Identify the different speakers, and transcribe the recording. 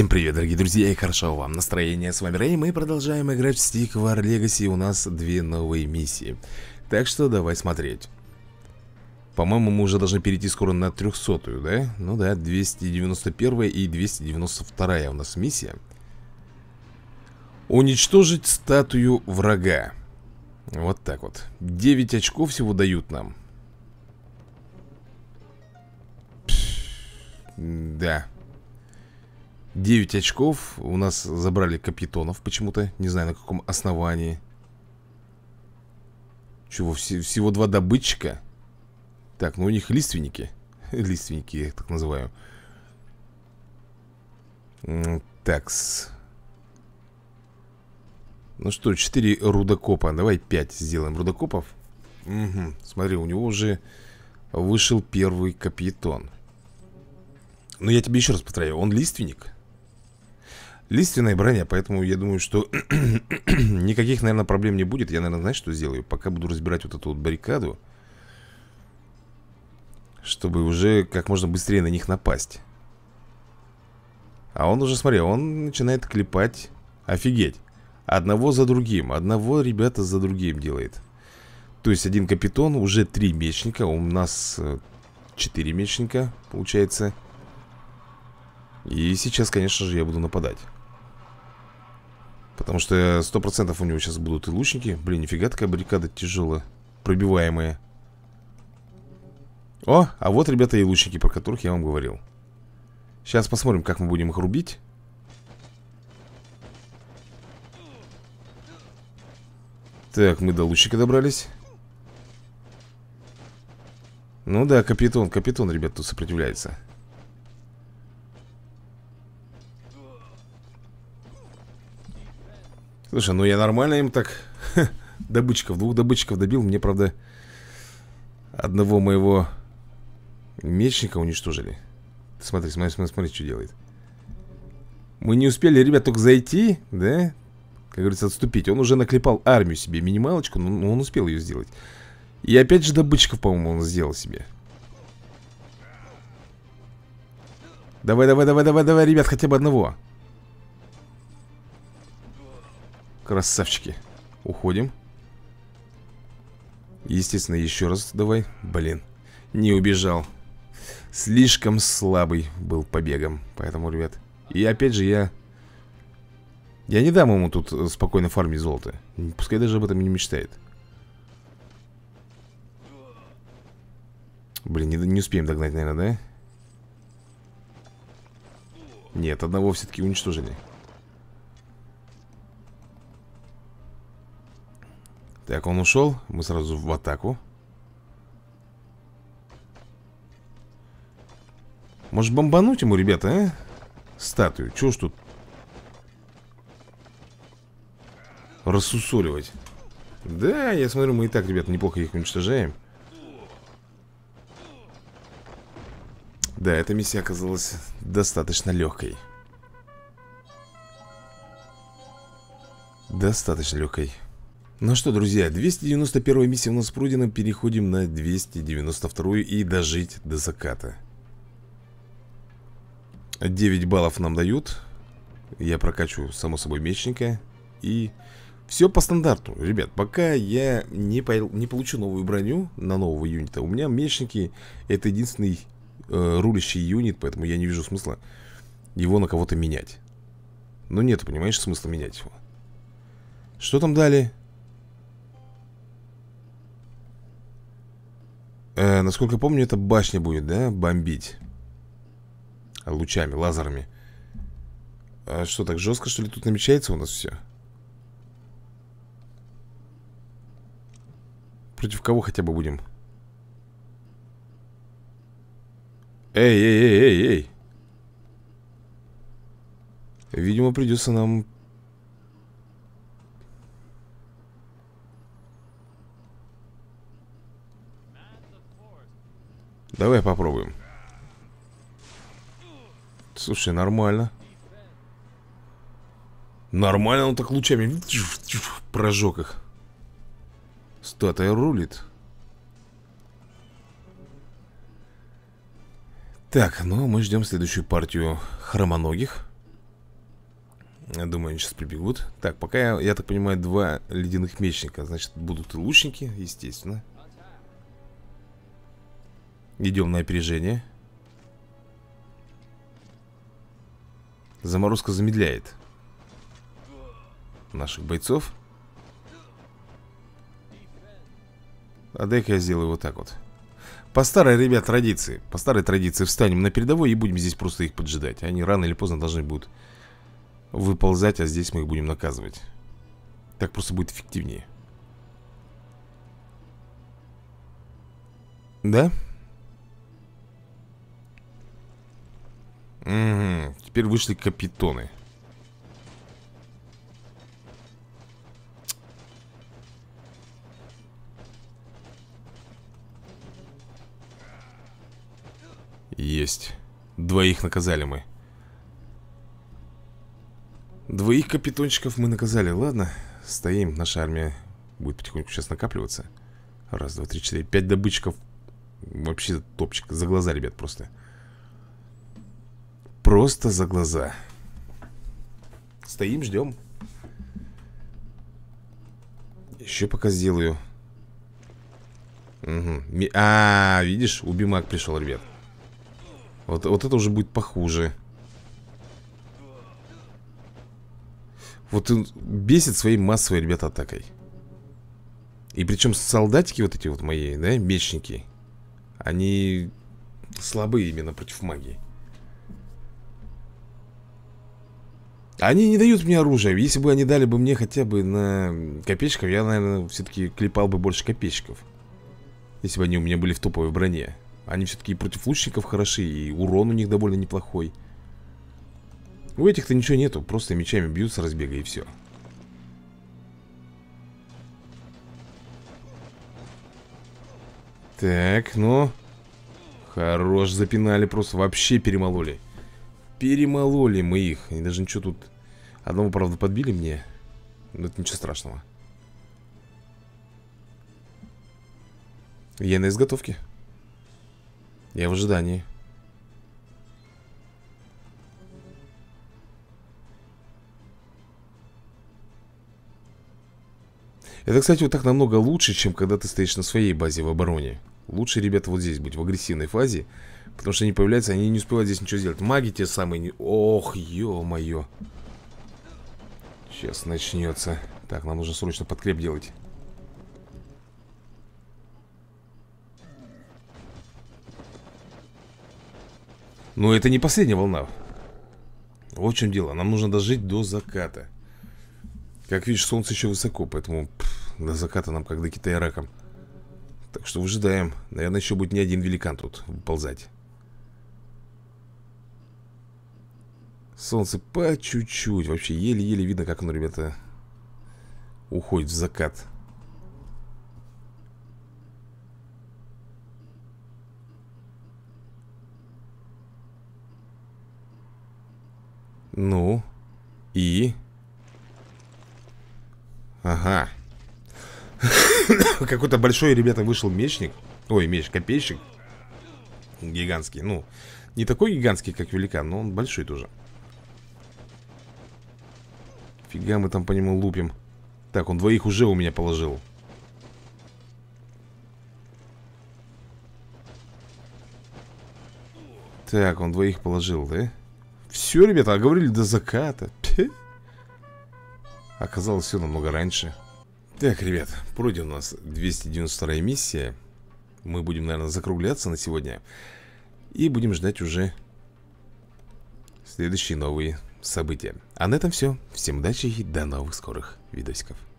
Speaker 1: Всем привет, дорогие друзья, и хорошо вам настроения. С вами Рэй, мы продолжаем играть в Stick War Legacy, у нас две новые миссии. Так что давай смотреть. По-моему, мы уже должны перейти скоро на 300-ю, да? Ну да, 291 и 292 у нас миссия. Уничтожить статую врага. Вот так вот. 9 очков всего дают нам. Пш, да. Да. 9 очков У нас забрали капитонов почему-то Не знаю на каком основании Чего, вс всего два добытчика Так, ну у них лиственники Лиственники, я их так называю Такс Ну что, 4 рудокопа Давай 5 сделаем рудокопов угу. Смотри, у него уже Вышел первый капитон Но ну, я тебе еще раз повторяю Он лиственник Лиственная броня, поэтому я думаю, что никаких, наверное, проблем не будет. Я, наверное, знаешь, что сделаю? Пока буду разбирать вот эту вот баррикаду, чтобы уже как можно быстрее на них напасть. А он уже, смотри, он начинает клепать. Офигеть. Одного за другим, одного ребята за другим делает. То есть один капитон, уже три мечника, у нас э, четыре мечника, получается. И сейчас, конечно же, я буду нападать. Потому что 100% э, у него сейчас будут и лучники Блин, нифига такая баррикада тяжелая Пробиваемая О, а вот, ребята, и лучники, про которых я вам говорил Сейчас посмотрим, как мы будем их рубить Так, мы до лучника добрались Ну да, капитон, капитон, ребят, тут сопротивляется Слушай, ну я нормально им так добычков, двух добычков добил. Мне, правда, одного моего мечника уничтожили. Смотри, смотри, смотри, смотри, что делает. Мы не успели, ребят, только зайти, да? Как говорится, отступить. Он уже наклепал армию себе, минималочку, но он успел ее сделать. И опять же добытчиков, по-моему, он сделал себе. Давай, давай, давай, давай, давай, ребят, хотя бы одного. Красавчики Уходим Естественно, еще раз давай Блин, не убежал Слишком слабый был побегом Поэтому, ребят И опять же я Я не дам ему тут спокойно фармить золото Пускай даже об этом не мечтает Блин, не, не успеем догнать, наверное, да? Нет, одного все-таки уничтожили Так, он ушел. Мы сразу в атаку. Может, бомбануть ему, ребята, а? Статую. Чего ж тут? Рассусоливать. Да, я смотрю, мы и так, ребята, неплохо их уничтожаем. Да, эта миссия оказалась достаточно легкой. Достаточно легкой. Ну что, друзья, 291 миссия у нас пройдена Переходим на 292 и дожить до заката 9 баллов нам дают Я прокачу, само собой, мечника И все по стандарту Ребят, пока я не, по... не получу новую броню на нового юнита У меня мечники это единственный э, рулящий юнит Поэтому я не вижу смысла его на кого-то менять Ну нет, понимаешь, смысла менять его Что там далее? Э, насколько помню, это башня будет, да, бомбить? Лучами, лазерами. А что, так жестко, что ли, тут намечается у нас все? Против кого хотя бы будем? Эй, эй, эй, эй, эй. Видимо, придется нам Давай попробуем. Слушай, нормально. Нормально он так лучами прожег их. Статуя рулит. Так, ну мы ждем следующую партию хромоногих. Я думаю, они сейчас прибегут. Так, пока, я, я так понимаю, два ледяных мечника. Значит, будут лучники, естественно. Идем на опережение Заморозка замедляет Наших бойцов А дай-ка я сделаю вот так вот По старой, ребят, традиции По старой традиции встанем на передовой И будем здесь просто их поджидать Они рано или поздно должны будут выползать А здесь мы их будем наказывать Так просто будет эффективнее Да? Угу. Теперь вышли капитоны. Есть. Двоих наказали мы. Двоих капитончиков мы наказали. Ладно, стоим. Наша армия будет потихоньку сейчас накапливаться. Раз, два, три, четыре. Пять добычков Вообще топчик. За глаза, ребят, Просто. Просто за глаза. Стоим, ждем. Еще пока сделаю. Угу. а, -а, а, видишь, убимак пришел, ребят. Вот, вот это уже будет похуже. Вот он бесит своей массовой, ребят атакой. И причем солдатики вот эти вот мои, да, мечники, они слабые именно против магии. Они не дают мне оружие. Если бы они дали бы мне хотя бы на копеечков, я, наверное, все-таки клепал бы больше копеечков. Если бы они у меня были в топовой броне. Они все-таки против лучников хороши, и урон у них довольно неплохой. У этих-то ничего нету, просто мечами бьются, с разбега и все. Так, ну... Хорош, запинали, просто вообще перемололи. Перемололи мы их. И даже ничего тут... Одного, правда, подбили мне. Но это ничего страшного. Я на изготовке. Я в ожидании. Это, кстати, вот так намного лучше, чем когда ты стоишь на своей базе в обороне. Лучше, ребята, вот здесь быть, в агрессивной фазе Потому что они появляются, они не успевают здесь ничего сделать Маги те самые Ох, ё-моё Сейчас начнется Так, нам нужно срочно подкреп делать Но ну, это не последняя волна Вот в чем дело, нам нужно дожить до заката Как видишь, солнце еще высоко, поэтому пфф, до заката нам как до Китая раком так что выжидаем. Наверное, еще будет не один великан тут ползать. Солнце по чуть-чуть. Вообще еле-еле видно, как оно, ребята, уходит в закат. Ну, и... Ага. Какой-то большой, ребята, вышел мечник Ой, меч, копейщик Гигантский, ну Не такой гигантский, как великан, но он большой тоже Фига мы там по нему лупим Так, он двоих уже у меня положил Так, он двоих положил, да? Все, ребята, а говорили до заката Оказалось, все намного раньше так, ребят, пройдена у нас 292 миссия Мы будем, наверное, закругляться на сегодня И будем ждать уже следующие новые события А на этом все Всем удачи и до новых скорых видосиков